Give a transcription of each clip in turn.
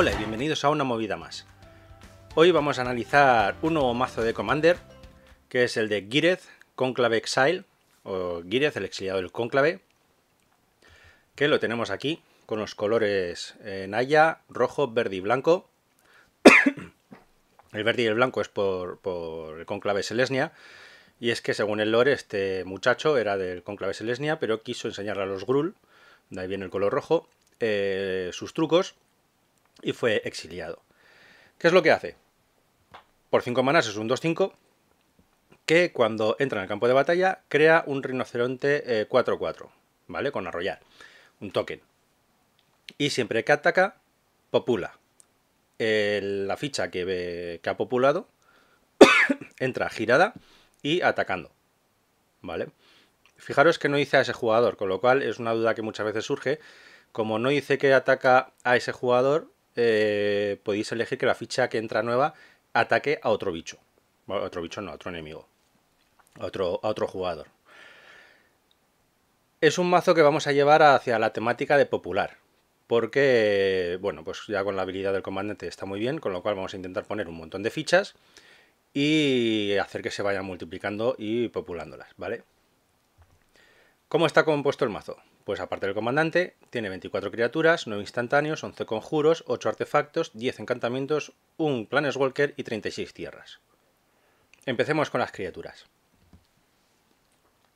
Hola y bienvenidos a una movida más. Hoy vamos a analizar un nuevo mazo de Commander, que es el de Gireth, Conclave Exile, o Gireth, el exiliado del Cónclave, que lo tenemos aquí con los colores eh, Naya, rojo, verde y blanco. el verde y el blanco es por, el Conclave Selesnia, y es que según el lore este muchacho era del Cónclave Selesnia, pero quiso enseñarle a los Grull, de ahí viene el color rojo, eh, sus trucos y fue exiliado. ¿Qué es lo que hace? Por 5 manas es un 2-5 que cuando entra en el campo de batalla crea un rinoceronte 4-4, eh, ¿vale? Con arrollar, un token. Y siempre que ataca, popula. la ficha que, ha populado entra girada y atacando, ¿vale? Fijaros que no hice a ese jugador, con lo cual es una duda que muchas veces surge. Como no dice que ataca a ese jugador, eh, podéis elegir que la ficha que entra nueva ataque a otro bicho. Bueno, a otro bicho no, a otro enemigo. otro, a otro jugador. Es un mazo que vamos a llevar hacia la temática de popular. Porque, bueno, pues ya con la habilidad del comandante está muy bien, con lo cual vamos a intentar poner un montón de fichas y hacer que se vayan multiplicando y populándolas, ¿vale? ¿Cómo está compuesto el mazo? Pues aparte del comandante, tiene 24 criaturas, 9 instantáneos, 11 conjuros, 8 artefactos, 10 encantamientos, 1 planeswalker y 36 tierras. Empecemos con las criaturas.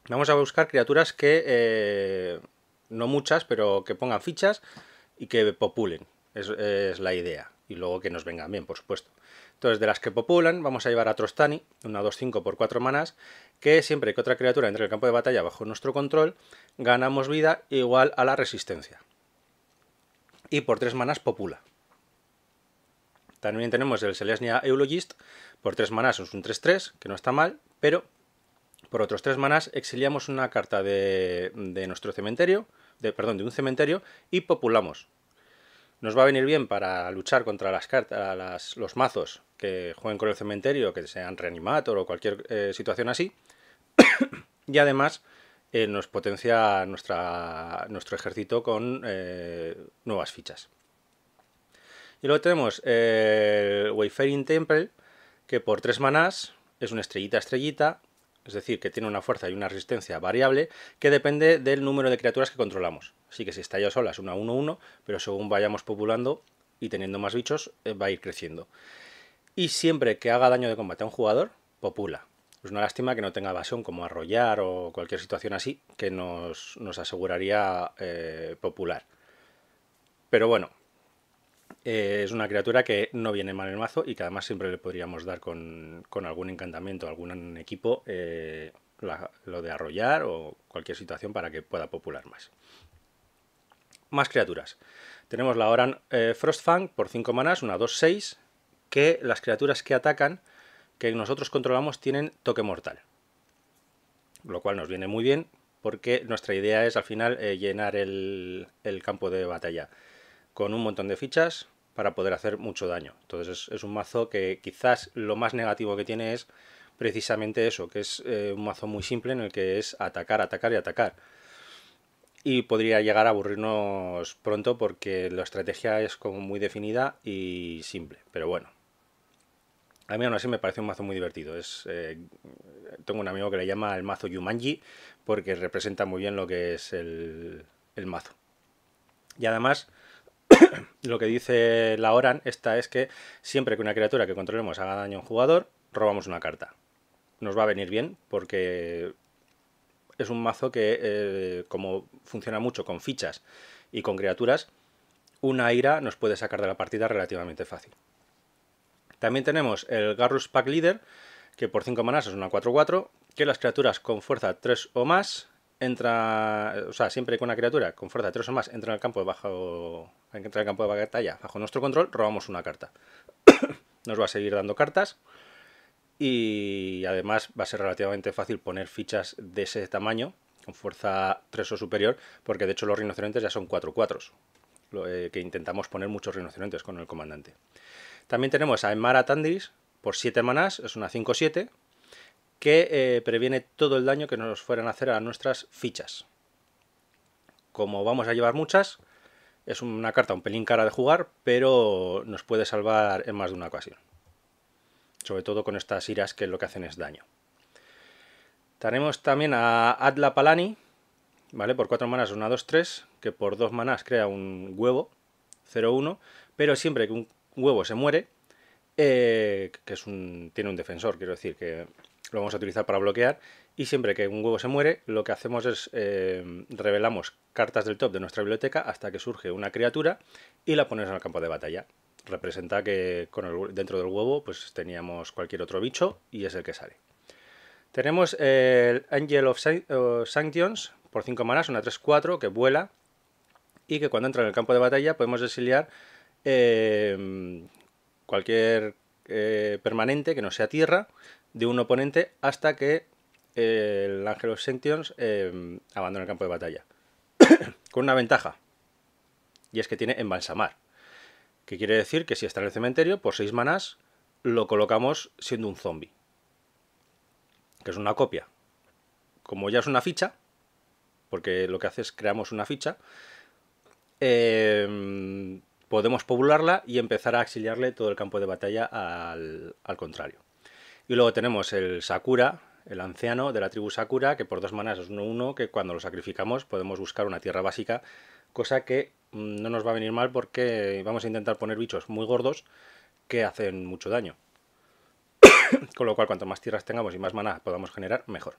Vamos a buscar criaturas que, eh, no muchas, pero que pongan fichas y que populen. es la idea y luego que nos vengan bien, por supuesto. Entonces, de las que populan, vamos a llevar a Trostani, una 2-5 por 4 manas, que siempre que otra criatura entre en el campo de batalla bajo nuestro control, ganamos vida igual a la resistencia. Y por 3 manas popula. También tenemos el Selesnia Eulogist, por 3 manas es un 3-3, que no está mal, pero por otros 3 manas exiliamos una carta de, de nuestro cementerio, de, perdón, de un cementerio, y populamos. Nos va a venir bien para luchar contra las cartas, los mazos que jueguen con el cementerio, que sean reanimator o cualquier eh, situación así. y además eh, nos potencia nuestra, nuestro ejército con eh, nuevas fichas. Y luego tenemos el Wayfaring Temple, que por tres manás es una estrellita estrellita, es decir, que tiene una fuerza y una resistencia variable que depende del número de criaturas que controlamos. Así que si está ya sola es una 1-1, pero según vayamos populando y teniendo más bichos, eh, va a ir creciendo. Y siempre que haga daño de combate a un jugador, popula. Es una lástima que no tenga evasión como arrollar o cualquier situación así que nos, aseguraría eh, popular. Pero bueno, eh, es una criatura que no viene mal en el mazo y que además siempre le podríamos dar con, algún encantamiento, algún equipo, lo de arrollar o cualquier situación para que pueda popular más. Más criaturas. Tenemos la Oran eh, Frostfang por 5 manas, una 2-6, que las criaturas que atacan, que nosotros controlamos, tienen toque mortal. Lo cual nos viene muy bien porque nuestra idea es al final eh, llenar el, campo de batalla con un montón de fichas para poder hacer mucho daño. Entonces es, un mazo que quizás lo más negativo que tiene es precisamente eso, que es eh, un mazo muy simple en el que es atacar, atacar y atacar y podría llegar a aburrirnos pronto porque la estrategia es como muy definida y simple, pero bueno. A mí aún así me parece un mazo muy divertido. Es, eh, tengo un amigo que le llama el mazo Yumanji porque representa muy bien lo que es el, el mazo. Y además, lo que dice la Oran, esta es que siempre que una criatura que controlemos haga daño a un jugador, robamos una carta. Nos va a venir bien porque es un mazo que, eh, como funciona mucho con fichas y con criaturas, una ira nos puede sacar de la partida relativamente fácil. También tenemos el Garrus Pack Leader, que por 5 manas es una 4-4, que las criaturas con fuerza 3 o más entra, eh, o sea, siempre que una criatura con fuerza 3 o más entra en el campo de bajo entra en el campo de batalla bajo nuestro control, robamos una carta. nos va a seguir dando cartas y además va a ser relativamente fácil poner fichas de ese tamaño con fuerza 3 o superior, porque de hecho los rinocerontes ya son 4 4 eh, que intentamos poner muchos rinocerontes con el comandante. También tenemos a Emara Tandris por 7 manas es una 5-7, que eh, previene todo el daño que nos fueran a hacer a nuestras fichas. Como vamos a llevar muchas, es una carta un pelín cara de jugar, pero nos puede salvar en más de una ocasión sobre todo con estas iras que lo que hacen es daño. Tenemos también a Adla Palani, ¿vale? Por 4 manas 1, 2, 3, que por 2 manas crea un huevo, 0, 1, pero siempre que un huevo se muere, eh, que es un, tiene un defensor, quiero decir, que lo vamos a utilizar para bloquear, y siempre que un huevo se muere, lo que hacemos es eh, revelamos cartas del top de nuestra biblioteca hasta que surge una criatura y la ponemos en el campo de batalla representa que dentro del huevo pues teníamos cualquier otro bicho y es el que sale. Tenemos el Angel of Sanctions por 5 manas, una 3-4 que vuela y que cuando entra en el campo de batalla podemos desiliar em, cualquier eh, permanente que no sea tierra de un oponente hasta que el Angel of Sanctions em, abandone el campo de batalla. con una ventaja y es que tiene embalsamar. Que quiere decir que si está en el cementerio, por seis manas lo colocamos siendo un zombie. Que es una copia. Como ya es una ficha, porque lo que hace es creamos una ficha, em, podemos poblarla y empezar a auxiliarle todo el campo de batalla al, al contrario. Y luego tenemos el Sakura, el anciano de la tribu Sakura, que por dos manas es uno uno, que cuando lo sacrificamos podemos buscar una tierra básica cosa que mm, no nos va a venir mal porque vamos a intentar poner bichos muy gordos que hacen mucho daño. Con lo cual, cuanto más tierras tengamos y más maná podamos generar, mejor.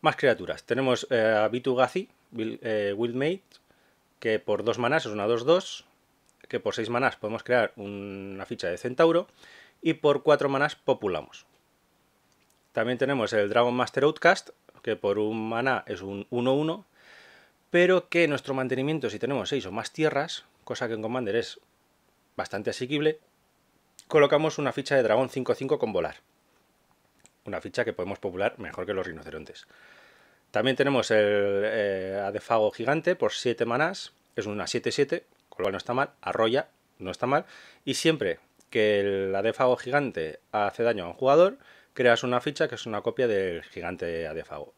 Más criaturas. Tenemos eh, a gazi eh, Wildmate, que por 2 manás es una 2-2, que por 6 manás podemos crear una ficha de Centauro, y por 4 manás populamos. También tenemos el Dragon Master Outcast, que por un maná es un 1-1, pero que nuestro mantenimiento, si tenemos 6 o más tierras, cosa que en Commander es bastante asequible, colocamos una ficha de dragón 5-5 con volar. Una ficha que podemos popular mejor que los rinocerontes. También tenemos el eh, adefago gigante por 7 manás, es una 7-7, con lo cual no está mal, arrolla, no está mal, y siempre que el adefago gigante hace daño a un jugador, creas una ficha que es una copia del gigante adefago.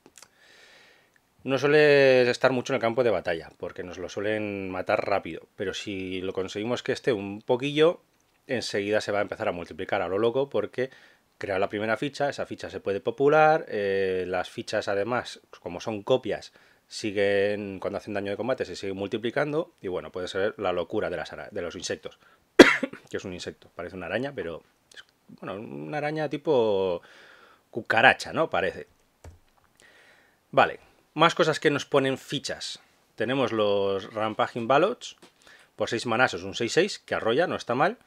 No suele estar mucho en el campo de batalla, porque nos lo suelen matar rápido, pero si lo conseguimos que esté un poquillo, enseguida se va a empezar a multiplicar a lo loco, porque crea la primera ficha, esa ficha se puede popular, eh, las fichas además, como son copias, siguen, cuando hacen daño de combate, se siguen multiplicando, y bueno, puede ser la locura de, los insectos, que es un insecto, parece una araña, pero es, bueno, una araña tipo cucaracha, ¿no? Parece. Vale, más cosas que nos ponen fichas. Tenemos los Rampaging Ballots, por 6 manas es un 6-6, que arrolla, no está mal,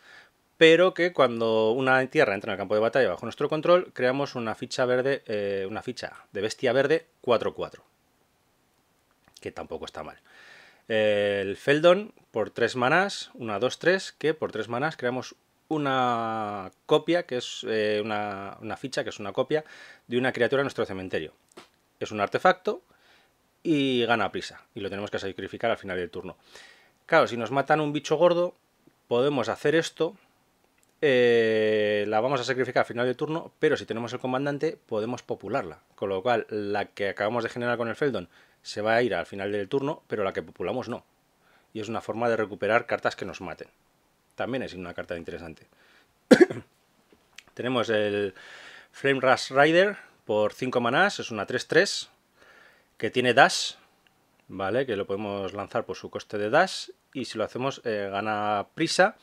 pero que cuando una tierra entra en el campo de batalla bajo nuestro control, creamos una ficha verde, eh, una ficha de bestia verde 4-4, que tampoco está mal. El Feldon por 3 manas, una 2-3, que por 3 manas creamos una copia, que es eh, una, una ficha, que es una copia de una criatura en nuestro cementerio. Es un artefacto y gana prisa. Y lo tenemos que sacrificar al final del turno. Claro, si nos matan un bicho gordo, podemos hacer esto. Eh, la vamos a sacrificar al final del turno, pero si tenemos el comandante, podemos popularla. Con lo cual, la que acabamos de generar con el Feldon se va a ir al final del turno, pero la que populamos no. Y es una forma de recuperar cartas que nos maten. También es una carta interesante. tenemos el Flame Rush Rider por 5 manás, es una 3-3 que tiene dash, ¿vale? Que lo podemos lanzar por su coste de dash y si lo hacemos eh, gana prisa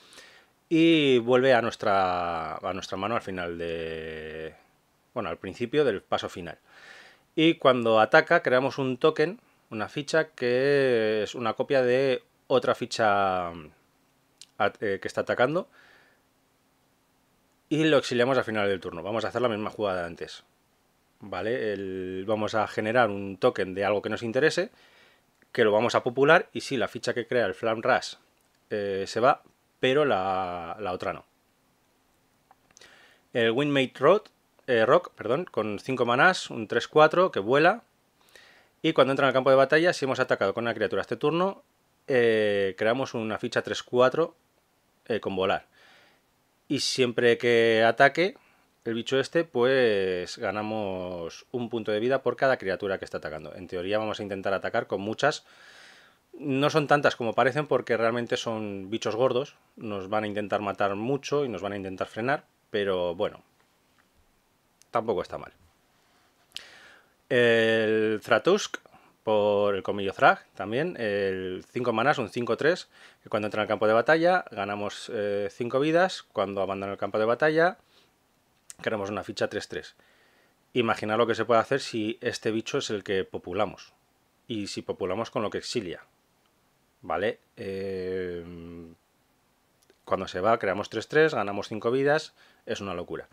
y vuelve a nuestra, a nuestra mano al final de... Bueno, al principio del paso final. Y cuando ataca creamos un token, una ficha que es una copia de otra ficha eh, que está atacando y lo exiliamos al final del turno. Vamos a hacer la misma jugada antes. ¿vale? vamos a generar un token de algo que nos interese, que lo vamos a popular y si la ficha que crea el Flam eh, se va, pero la, otra no. El Windmate Rock, eh, Rock perdón, con 5 manás, un 3-4 que vuela. Y cuando entra en el campo de batalla, si hemos atacado con una criatura este turno, eh, creamos una ficha 3-4 eh, con volar. Y siempre que ataque, el bicho este, pues ganamos un punto de vida por cada criatura que está atacando. En teoría vamos a intentar atacar con muchas. No son tantas como parecen porque realmente son bichos gordos. Nos van a intentar matar mucho y nos van a intentar frenar. Pero bueno, tampoco está mal. El Zratusk por el comillo Zrag, también. El 5 manas un 5-3. cuando entra al campo de batalla ganamos 5 eh, vidas. Cuando abandona el campo de batalla queremos una ficha 3-3. Imagina lo que se puede hacer si este bicho es el que populamos. Y si populamos con lo que exilia. ¿Vale? Eh, cuando se va, creamos 3-3, ganamos 5 vidas. Es una locura.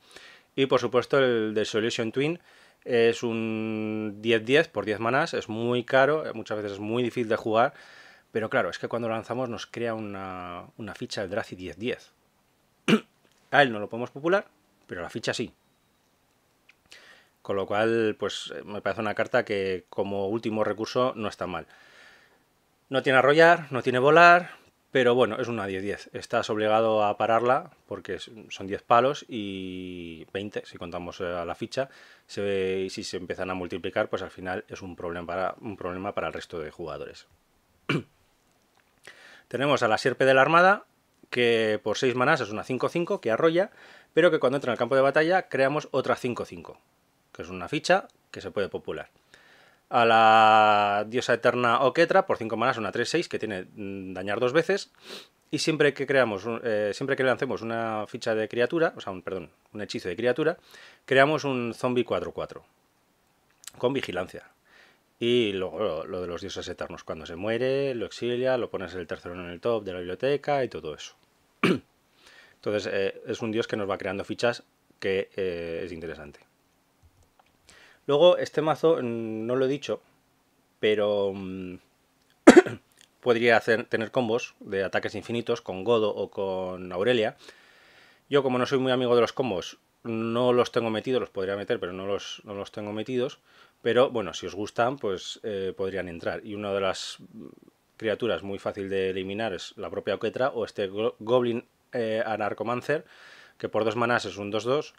Y por supuesto, el de Solution Twin es un 10-10 por 10 manas. Es muy caro, muchas veces es muy difícil de jugar. Pero claro, es que cuando lanzamos nos crea una, ficha del Draci 10-10. A él no lo podemos popular, pero la ficha sí. Con lo cual, pues eh, me parece una carta que como último recurso no está mal. No tiene arrollar, no tiene volar, pero bueno, es una 10-10. Estás obligado a pararla porque son 10 palos y 20 si contamos eh, a la ficha. y si se empiezan a multiplicar, pues al final es un problema para, un problema para el resto de jugadores. Tenemos a la Sierpe de la Armada, que por 6 manás es una 5-5 que arrolla pero que cuando entra en el campo de batalla creamos otra 5-5, que es una ficha que se puede popular. A la diosa eterna Oketra, por 5 manas, una 3-6, que tiene mm, dañar dos veces, y siempre que creamos, eh, siempre que lancemos una ficha de criatura, o sea, un, perdón, un hechizo de criatura, creamos un zombie 4-4 con vigilancia. Y luego lo, de los dioses eternos, cuando se muere, lo exilia, lo pones el tercero en el top de la biblioteca y todo eso. Entonces, eh, es un dios que nos va creando fichas que eh, es interesante. Luego, este mazo, mm, no lo he dicho, pero mm, podría hacer, tener combos de ataques infinitos con Godo o con Aurelia. Yo, como no soy muy amigo de los combos, no los tengo metidos, los podría meter, pero no los, no los tengo metidos. Pero bueno, si os gustan, pues eh, podrían entrar. Y una de las criaturas muy fácil de eliminar es la propia Oquetra o este Goblin eh, a Narcomancer, que por dos manas es un 2-2,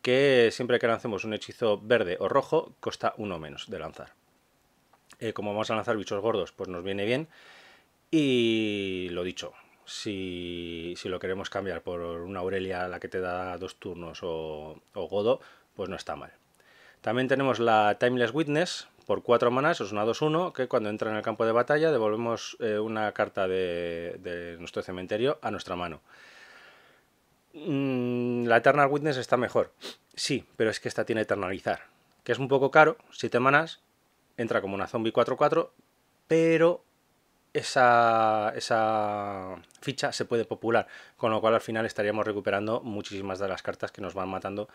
que siempre que lancemos un hechizo verde o rojo, costa uno menos de lanzar. Eh, como vamos a lanzar bichos gordos, pues nos viene bien. Y lo dicho, si, lo queremos cambiar por una Aurelia, la que te da dos turnos, o, o Godo, pues no está mal. También tenemos la Timeless Witness, por 4 manas, es una 2-1, que cuando entra en el campo de batalla devolvemos eh, una carta de, nuestro cementerio a nuestra mano. Mm, la Eternal Witness está mejor, sí, pero es que esta tiene Eternalizar, que es un poco caro, 7 manas, entra como una zombie 4-4, pero esa, ficha se puede popular, con lo cual al final estaríamos recuperando muchísimas de las cartas que nos van matando,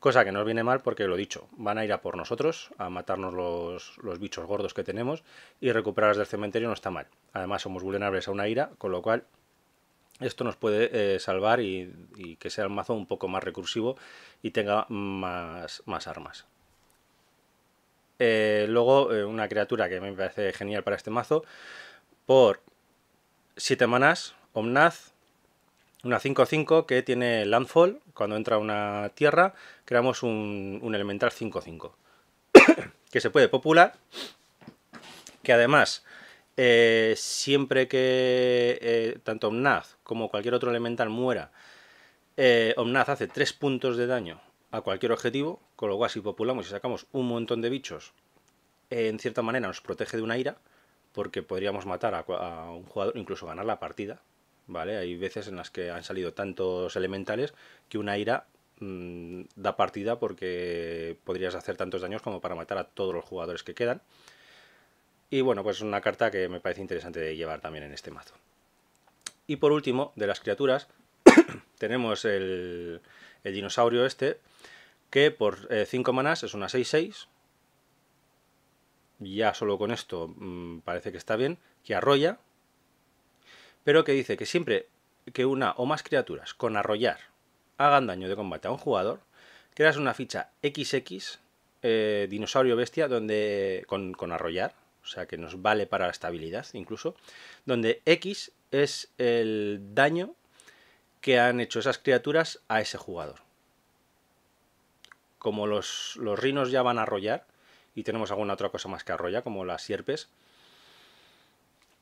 cosa que nos viene mal porque lo dicho, van a ir a por nosotros, a matarnos los, bichos gordos que tenemos y recuperarlas del cementerio no está mal. Además somos vulnerables a una ira, con lo cual esto nos puede eh, salvar y, que sea el mazo un poco más recursivo y tenga más, armas. Eh, luego, eh, una criatura que me parece genial para este mazo por 7 manas Omnaz, una 5-5 que tiene Landfall. Cuando entra una tierra, creamos un, elemental 5-5. que se puede popular. Que además, eh, siempre que eh, tanto Omnaz como cualquier otro elemental muera, eh, Omnaz hace 3 puntos de daño a cualquier objetivo. Con lo cual, si populamos y sacamos un montón de bichos, en cierta manera nos protege de una ira porque podríamos matar a, un jugador, incluso ganar la partida. ¿Vale? Hay veces en las que han salido tantos elementales que una ira mm, da partida porque podrías hacer tantos daños como para matar a todos los jugadores que quedan. Y bueno, pues es una carta que me parece interesante de llevar también en este mazo. Y por último, de las criaturas, tenemos el, dinosaurio este, que por 5 eh, manas es una 6-6, ya solo con esto mm, parece que está bien, que arrolla, pero que dice que siempre que una o más criaturas con arrollar hagan daño de combate a un jugador, creas una ficha XX, eh, dinosaurio bestia, donde con, arrollar, o sea que nos vale para la estabilidad incluso, donde X es el daño que han hecho esas criaturas a ese jugador. Como los, los rinos ya van a arrollar, y tenemos alguna otra cosa más que arrolla, como las sierpes.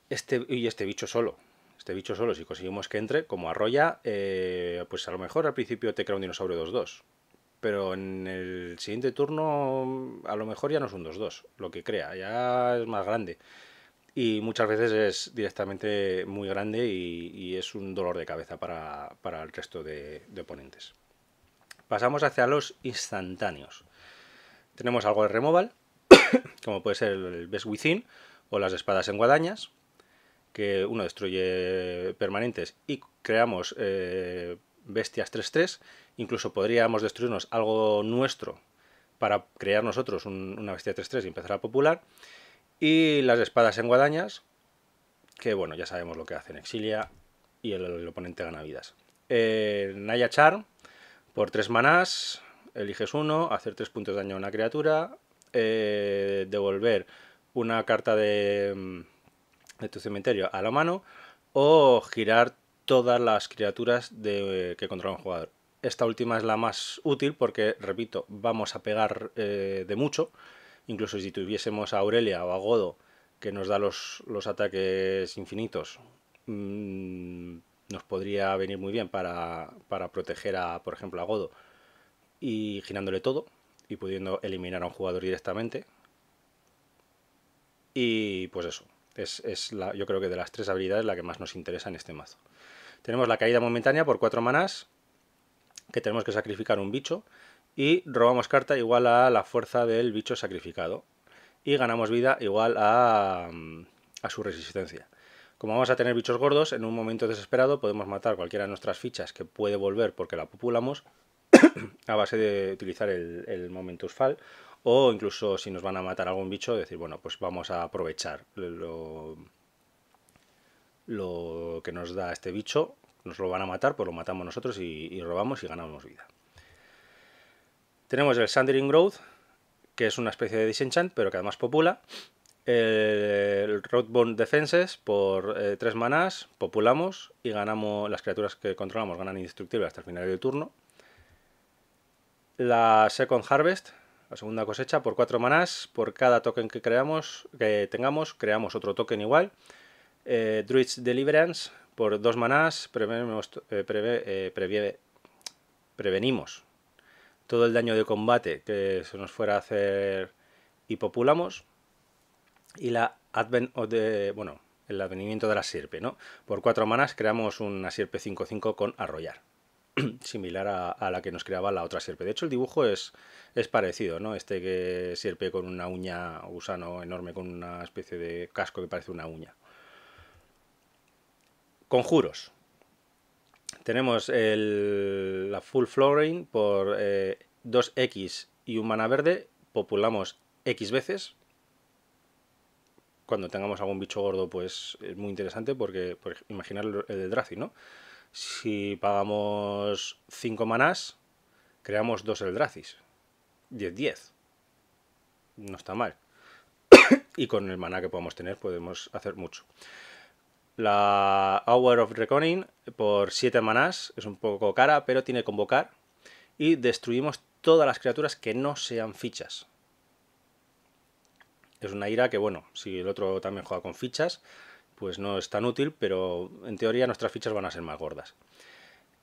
Este, y este bicho solo. Este bicho solo, si conseguimos que entre, como arrolla, eh, pues a lo mejor al principio te crea un dinosaurio 2-2. Pero en el siguiente turno, a lo mejor ya no es un 2-2, lo que crea, ya es más grande. Y muchas veces es directamente muy grande y, es un dolor de cabeza para, el resto de oponentes. Pasamos hacia los instantáneos. Tenemos algo de removal, como puede ser el Best Within o las espadas en guadañas, que uno destruye permanentes y creamos eh, bestias 3-3. Incluso podríamos destruirnos algo nuestro para crear nosotros una bestia 3-3 y empezar a popular. Y las espadas en guadañas, que bueno, ya sabemos lo que hacen, exilia y el, oponente gana vidas. Naya Char, por 3 manás, eliges uno, hacer 3 puntos de daño a una criatura, eh, devolver una carta mm, de, tu cementerio a la mano o girar todas las criaturas que controla un jugador. Esta última es la más útil porque, repito, vamos a pegar eh, de mucho. Incluso si tuviésemos a Aurelia o a Godo, que nos da los, ataques infinitos, mm, nos podría venir muy bien para, para proteger a, por ejemplo, a Godo y girándole todo, y pudiendo eliminar a un jugador directamente. Y pues eso, es, la, yo creo que de las tres habilidades la que más nos interesa en este mazo. Tenemos la caída momentánea por cuatro manás, que tenemos que sacrificar un bicho, y robamos carta igual a la fuerza del bicho sacrificado, y ganamos vida igual a, mm, a su resistencia. Como vamos a tener bichos gordos, en un momento desesperado podemos matar cualquiera de nuestras fichas que puede volver porque la populamos a base de utilizar el, momentus fall o incluso si nos van a matar algún bicho, decir, bueno, pues vamos a aprovechar lo, lo que nos da este bicho, nos lo van a matar, pues lo matamos nosotros y, robamos y ganamos vida. Tenemos el Sundering Growth, que es una especie de disenchant, pero que además popula. El Roadbone Defenses por 3 eh, manas manás, populamos y ganamos las criaturas que controlamos ganan indestructible hasta el final del turno la Second Harvest, la segunda cosecha, por 4 manás. Por cada token que, creamos, que tengamos, creamos otro token igual. Eh, Druid's Deliverance, por 2 manás, eh, eh, prevenimos todo el daño de combate que se nos fuera a hacer y populamos. Y la bueno, el advenimiento de la Sirpe, ¿no? Por cuatro manás creamos una Sirpe 5-5 con arrollar. similar a, la que nos creaba la otra sierpe. De hecho, el dibujo es, es parecido, ¿no? Este que sierpe con una uña, gusano enorme con una especie de casco que parece una uña. Conjuros. Tenemos la Full Flooring por 2X eh, y un mana verde. Populamos X veces. Cuando tengamos algún bicho gordo, pues es muy interesante porque, por imaginar el de Drazi, ¿no? Si pagamos 5 manás, creamos 2 Eldracis. 10-10. No está mal. y con el maná que podemos tener podemos hacer mucho. La Hour of Reckoning por 7 manás es un poco cara, pero tiene convocar. Y destruimos todas las criaturas que no sean fichas. Es una ira que, bueno, si el otro también juega con fichas, pues no es tan útil, pero en teoría nuestras fichas van a ser más gordas.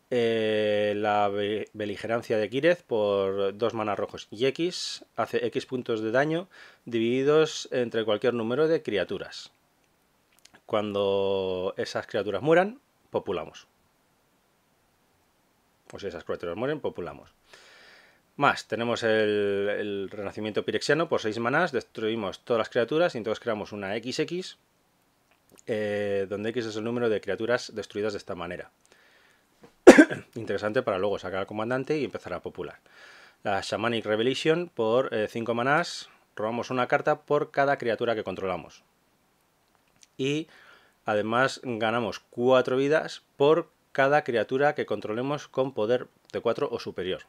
Eh, la beligerancia de Kirez por dos manas rojos y X hace X puntos de daño divididos entre cualquier número de criaturas. Cuando esas criaturas mueran, populamos. O si esas criaturas mueren, populamos. Más, tenemos el, renacimiento pirexiano por seis manas. destruimos todas las criaturas y entonces creamos una XX eh, donde X es el número de criaturas destruidas de esta manera. Interesante para luego sacar al comandante y empezar a popular. La Shamanic Revelation por 5 eh, manás, robamos una carta por cada criatura que controlamos. Y además ganamos 4 vidas por cada criatura que controlemos con poder de 4 o superior.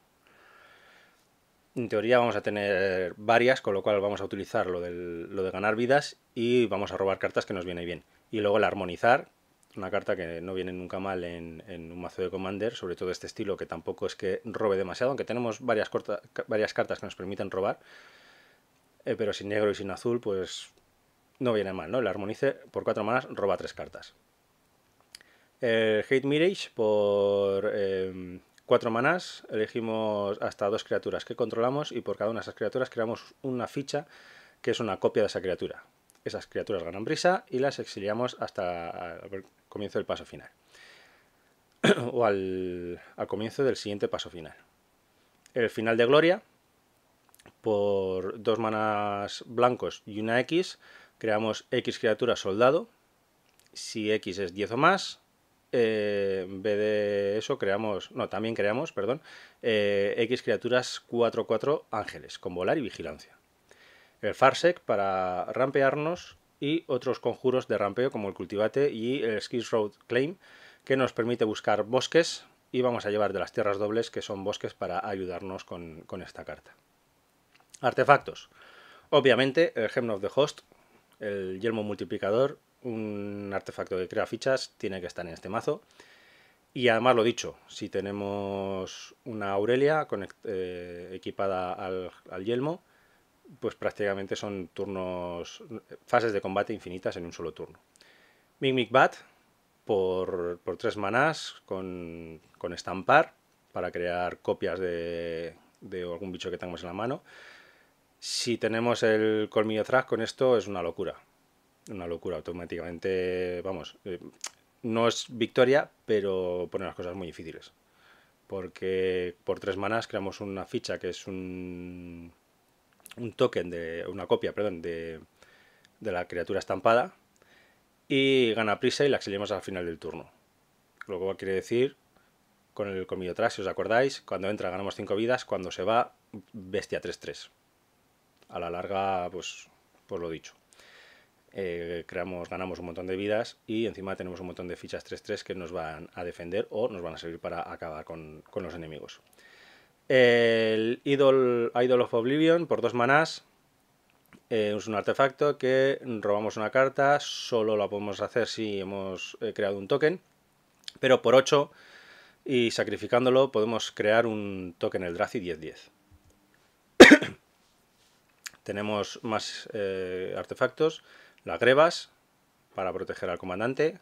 En teoría vamos a tener varias, con lo cual vamos a utilizar lo, lo de ganar vidas y vamos a robar cartas que nos viene bien. Y luego el armonizar, una carta que no viene nunca mal en, un mazo de Commander, sobre todo este estilo que tampoco es que robe demasiado, aunque tenemos varias, cartas que nos permiten robar, eh, pero sin negro y sin azul, pues no viene mal, ¿no? El Armonice por cuatro manas roba tres cartas. El eh, Hate Mirage por 4 em, manas elegimos hasta dos criaturas que controlamos y por cada una de esas criaturas creamos una ficha que es una copia de esa criatura. Esas criaturas ganan brisa y las exiliamos hasta el comienzo del paso final. o al, comienzo del siguiente paso final. El final de Gloria, por dos manas blancos y una X, creamos X criatura soldado. Si X es 10 o más, eh, en vez de eso creamos, no, también creamos, perdón, eh, X criaturas 4-4 ángeles, con volar y vigilancia el Farsec para rampearnos y otros conjuros de rampeo como el Cultivate y el Skills Road Claim, que nos permite buscar bosques y vamos a llevar de las tierras dobles, que son bosques, para ayudarnos con, esta carta. Artefactos. Obviamente, el Gem of the Host, el Yelmo Multiplicador, un artefacto que crea fichas, tiene que estar en este mazo. Y además lo dicho, si tenemos una Aurelia eh, equipada al, yelmo, pues prácticamente son turnos, fases de combate infinitas en un solo turno. Mic Bat por, tres manás con, estampar para crear copias de, de, algún bicho que tengamos en la mano. Si tenemos el colmillo atrás con esto es una locura. Una locura, automáticamente, vamos, eh, no es victoria, pero pone las cosas muy difíciles. Porque por tres manás creamos una ficha que es un un token de una copia, perdón, de, la criatura estampada y gana prisa y la exiliamos al final del turno. Lo cual quiere decir con el comillo atrás, si os acordáis, cuando entra ganamos 5 vidas, cuando se va bestia 3-3. A la larga, pues, pues lo dicho. Eh, creamos, ganamos un montón de vidas y encima tenemos un montón de fichas 3-3 que nos van a defender o nos van a servir para acabar con los enemigos. El Idol, of Oblivion por dos manás. Eh, es un artefacto que robamos una carta, solo la podemos hacer si hemos eh, creado un token, pero por 8 y sacrificándolo podemos crear un token el y 10-10. Tenemos más eh, artefactos, las grebas para proteger al comandante,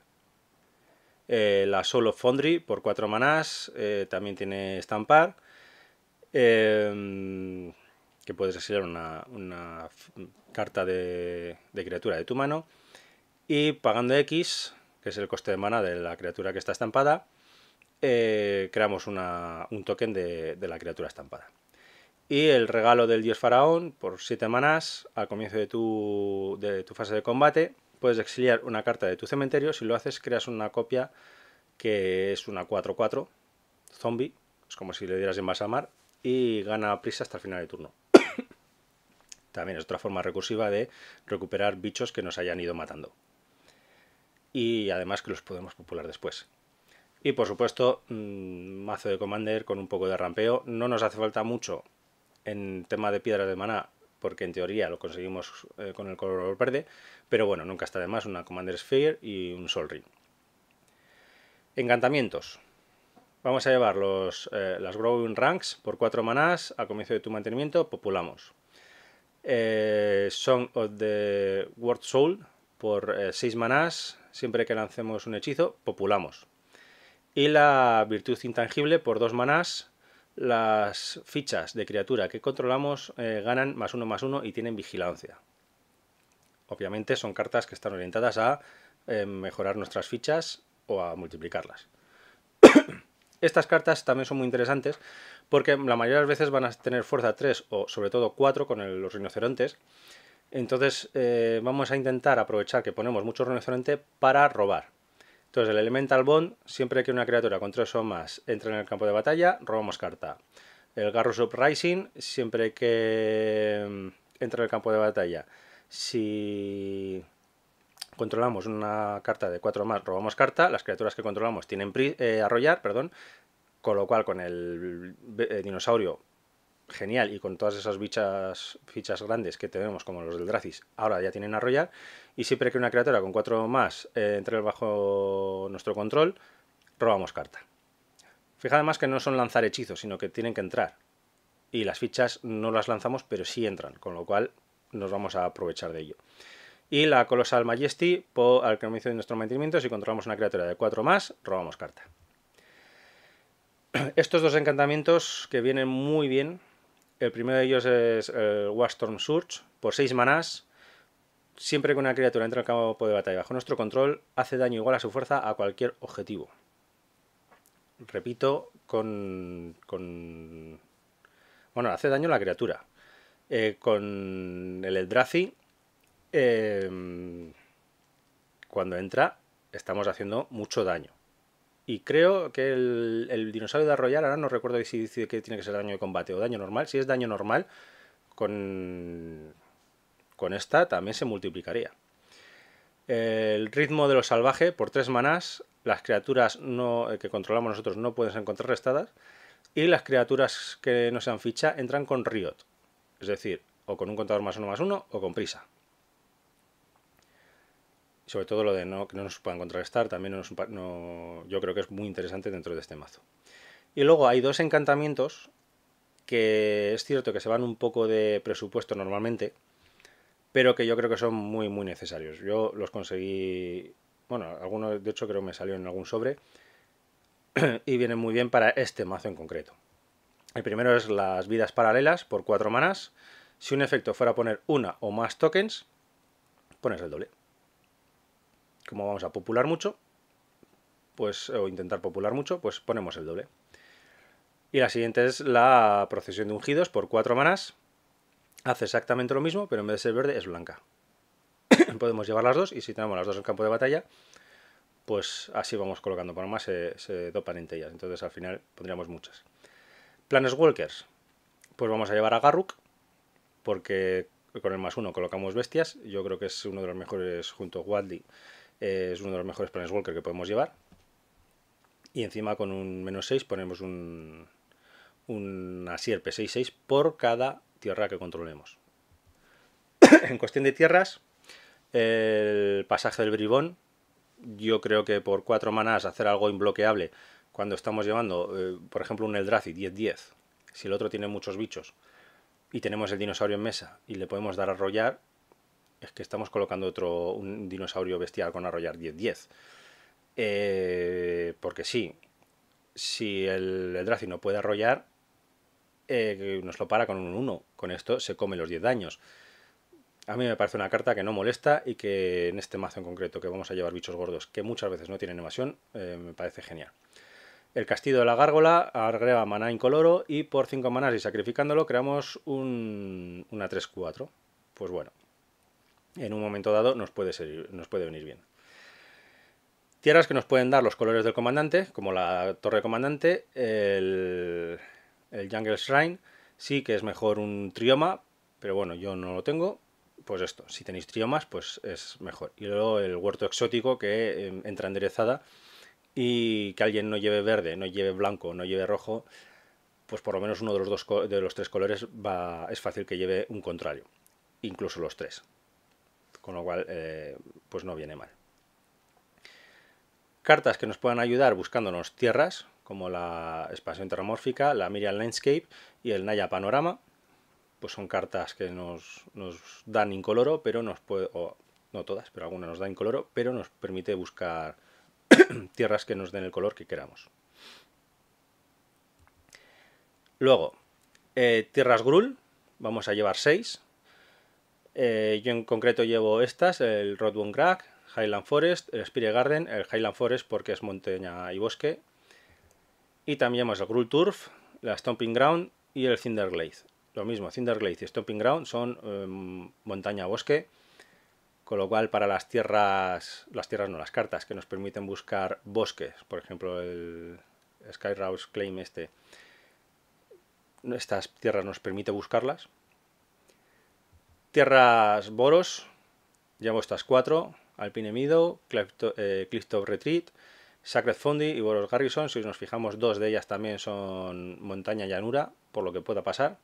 la Solo Foundry por 4 manás, también tiene estampar, Em, que puedes exiliar una, carta de, criatura de tu mano y pagando X, que es el coste de mana de la criatura que está estampada, eh, creamos un token de, la criatura estampada. Y el regalo del dios faraón, por 7 manas, al comienzo de tu, de tu, fase de combate, puedes exiliar una carta de tu cementerio. Si lo haces, creas una copia que es una 4-4 zombie. Es como si le dieras en mar, y gana prisa hasta el final de turno. También es otra forma recursiva de recuperar bichos que nos hayan ido matando. Y además que los podemos popular después. Y por supuesto, mm, mazo de Commander con un poco de rampeo. No nos hace falta mucho en tema de piedras de maná, porque en teoría lo conseguimos eh, con el color verde. Pero bueno, nunca está de más una Commander Sphere y un Sol Ring. Encantamientos. Vamos a llevar eh, las Growing Ranks por 4 manás a comienzo de tu mantenimiento, populamos. Eh, Song of the World Soul por 6 eh, manás, siempre que lancemos un hechizo, populamos. Y la Virtud Intangible por 2 manás, las fichas de criatura que controlamos eh, ganan más 1 más 1 y tienen vigilancia. Obviamente son cartas que están orientadas a mejorar nuestras fichas o a multiplicarlas. Estas cartas también son muy interesantes porque la mayoría de las veces van a tener fuerza 3 o sobre todo 4 con los rinocerontes. Entonces eh, vamos a intentar aprovechar que ponemos mucho rinoceronte para robar. Entonces el Elemental Bond, siempre que una criatura con 3 o más entre en el campo de batalla, robamos carta. El Up Rising, siempre que mm, entre en el campo de batalla, si controlamos una carta de 4 más, robamos carta, las criaturas que controlamos tienen eh, arrollar, perdón, con lo cual con el eh, dinosaurio genial y con todas esas fichas grandes que tenemos como los del Dracis, ahora ya tienen arrollar y siempre que una criatura con 4 más eh, entre bajo nuestro control, robamos carta. Fija además que no son lanzar hechizos, sino que tienen que entrar. Y las fichas no las lanzamos, pero sí entran, con lo cual nos vamos a aprovechar de ello y la Colossal Majesty por al comienzo de nuestro mantenimiento Si controlamos una criatura de 4 más, robamos carta. Estos dos encantamientos que vienen muy bien. El primero de ellos es el Wastorm Surge por 6 manás. Siempre que una criatura entra al campo de batalla bajo nuestro control, hace daño igual a su fuerza a cualquier objetivo. Repito, con. con... Bueno, hace daño a la criatura. Eh, con el Eldrazi Em, cuando entra estamos haciendo mucho daño. Y creo que el, dinosaurio de Arroyal, ahora no recuerdo si dice que tiene que ser daño de combate o daño normal. Si es daño normal, con, con esta también se multiplicaría. El ritmo de los salvaje, por tres manás, las criaturas eh, que controlamos nosotros no pueden ser contrarrestadas. Y las criaturas que no sean ficha entran con Riot. Es decir, o con un contador más uno más uno o con prisa sobre todo lo de no, que no nos puedan contrarrestar, también no yo creo que es muy interesante dentro de este mazo. Y luego hay dos encantamientos que es cierto que se van un poco de presupuesto normalmente, pero que yo creo que son muy, muy necesarios. Yo los conseguí, bueno, algunos de hecho creo que me salió en algún sobre y vienen muy bien para este mazo en concreto. El primero es las vidas paralelas por cuatro manas. Si un efecto fuera a poner una o más tokens, pones el doble como vamos a popular mucho, pues, o intentar popular mucho, pues ponemos el doble. Y la siguiente es la procesión de ungidos por cuatro manas. Hace exactamente lo mismo, pero en vez de ser verde es blanca. Podemos llevar las dos y si tenemos las dos en campo de batalla, pues así vamos colocando. Por más se, se dopan entre ellas, entonces al final pondríamos muchas. Planes Walkers. Pues vamos a llevar a Garruk, porque con el más uno colocamos bestias. Yo creo que es uno de los mejores junto a Wadley es uno de los mejores walker que podemos llevar. Y encima con un menos 6 ponemos un, una sierpe 6-6 por cada tierra que controlemos. en cuestión de tierras, el pasaje del bribón, yo creo que por 4 manas hacer algo imbloqueable cuando estamos llevando, eh, por ejemplo, un Eldrazi 10-10, si el otro tiene muchos bichos y tenemos el dinosaurio en mesa y le podemos dar a rollar, es que estamos colocando otro un dinosaurio bestial con arrollar 10-10. Eh, porque sí, si el, el no puede arrollar, eh, nos lo para con un 1. Con esto se come los 10 daños. A mí me parece una carta que no molesta y que en este mazo en concreto, que vamos a llevar bichos gordos, que muchas veces no tienen evasión, eh, me parece genial. El castillo de la gárgola agrega maná incoloro y por 5 manás y sacrificándolo creamos un, una 3-4. Pues bueno, en un momento dado nos puede, nos puede venir bien. Tierras que nos pueden dar los colores del comandante, como la torre comandante, el, Jungle Shrine, sí que es mejor un trioma, pero bueno, yo no lo tengo, pues esto, si tenéis triomas, pues es mejor. Y luego el huerto exótico que em, entra enderezada y que alguien no lleve verde, no lleve blanco, no lleve rojo, pues por lo menos uno de los, dos, de los tres colores va, es fácil que lleve un contrario, incluso los tres con lo cual eh, pues no viene mal. Cartas que nos puedan ayudar buscándonos tierras, como la expansión terramórfica, la Miriam Landscape y el Naya Panorama, pues son cartas que nos, dan incoloro, pero nos puede, no todas, pero algunas nos dan incoloro, pero nos permite buscar tierras que nos den el color que queramos. Luego, eh, tierras grull, vamos a llevar 6, eh, yo en concreto llevo estas, el Rodwong Crack, Highland Forest, el Spirit Garden, el Highland Forest porque es montaña y bosque. Y también hemos el Gruel Turf, la Stomping Ground y el Cinder Glaze. Lo mismo, Cinder Glaze y Stomping Ground son em, montaña-bosque, con lo cual para las tierras, las tierras no, las cartas que nos permiten buscar bosques, por ejemplo el Skyrouse Claim este, estas tierras nos permite buscarlas, Tierras Boros, llevo estas cuatro, Alpine Meadow, of eh, Retreat, Sacred Fundy y Boros Garrison. Si nos fijamos, dos de ellas también son montaña-llanura, por lo que pueda pasar.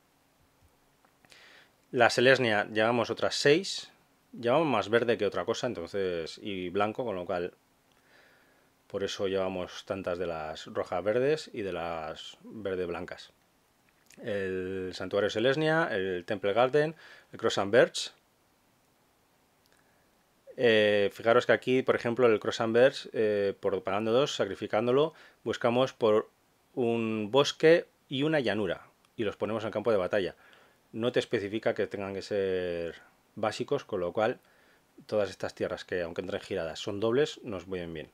La Selesnia llevamos otras seis, llevamos más verde que otra cosa, entonces, y blanco, con lo cual por eso llevamos tantas de las rojas verdes y de las verde blancas el Santuario Selesnia, el Temple Garden, el Cross and eh, fijaros que aquí, por ejemplo, el Cross and eh, por pagando dos, sacrificándolo, buscamos por un bosque y una llanura y los ponemos en campo de batalla. No te especifica que tengan que ser básicos, con lo cual todas estas tierras que, aunque entren giradas, son dobles, nos vienen bien.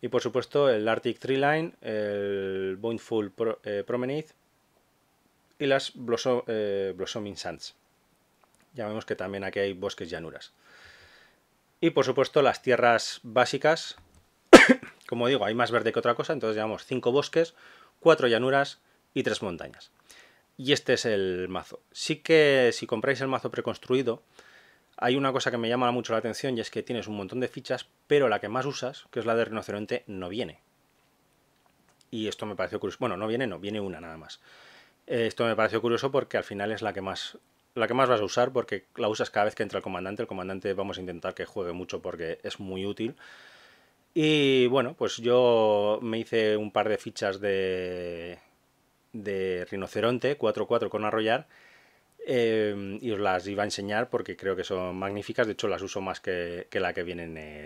Y por supuesto, el Arctic Tree Line, el Bountiful eh, Promenade y las Blossom, eh, Blossoming Sands. Ya vemos que también aquí hay bosques y llanuras. Y por supuesto las tierras básicas, como digo, hay más verde que otra cosa, entonces llevamos 5 bosques, 4 llanuras y 3 montañas. Y este es el mazo. Sí que si compráis el mazo preconstruido, hay una cosa que me llama mucho la atención y es que tienes un montón de fichas, pero la que más usas, que es la de rinoceronte, no viene. Y esto me pareció curioso. Bueno, no viene, no, viene una nada más. Eh, esto me pareció curioso porque al final es la que más la que más vas a usar porque la usas cada vez que entra el comandante. El comandante vamos a intentar que juegue mucho porque es muy útil. Y bueno, pues yo me hice un par de fichas de, rinoceronte 4-4 con arrollar eh, y os las iba a enseñar porque creo que son magníficas. De hecho, las uso más que, la que viene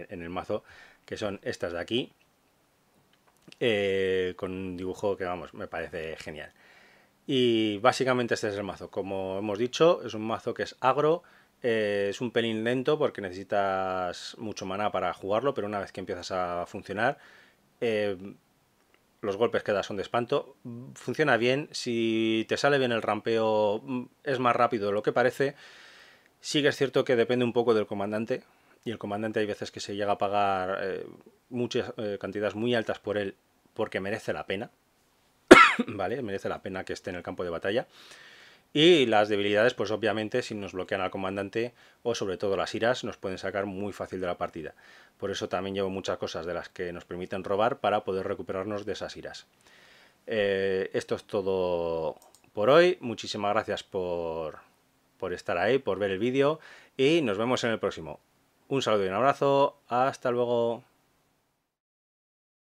en el, mazo, que son estas de aquí, eh, con un dibujo que vamos, me parece genial. Y básicamente este es el mazo. Como hemos dicho, es un mazo que es agro, eh, es un pelín lento porque necesitas mucho maná para jugarlo, pero una vez que empiezas a funcionar, eh, los golpes que das son de espanto. Funciona bien, si te sale bien el rampeo mm, es más rápido de lo que parece. Sí que es cierto que depende un poco del comandante, y el comandante hay veces que se llega a pagar eh, muchas cantidades muy altas por él porque merece la pena, ¿vale? Merece la pena que esté en el campo de batalla. Y las debilidades, pues obviamente, si nos bloquean al comandante o sobre todo las iras, nos pueden sacar muy fácil de la partida. Por eso también llevo muchas cosas de las que nos permiten robar para poder recuperarnos de esas iras. Eh, esto es todo por hoy. Muchísimas gracias por, por estar ahí, por ver el vídeo y nos vemos en el próximo. Un saludo y un abrazo. Hasta luego.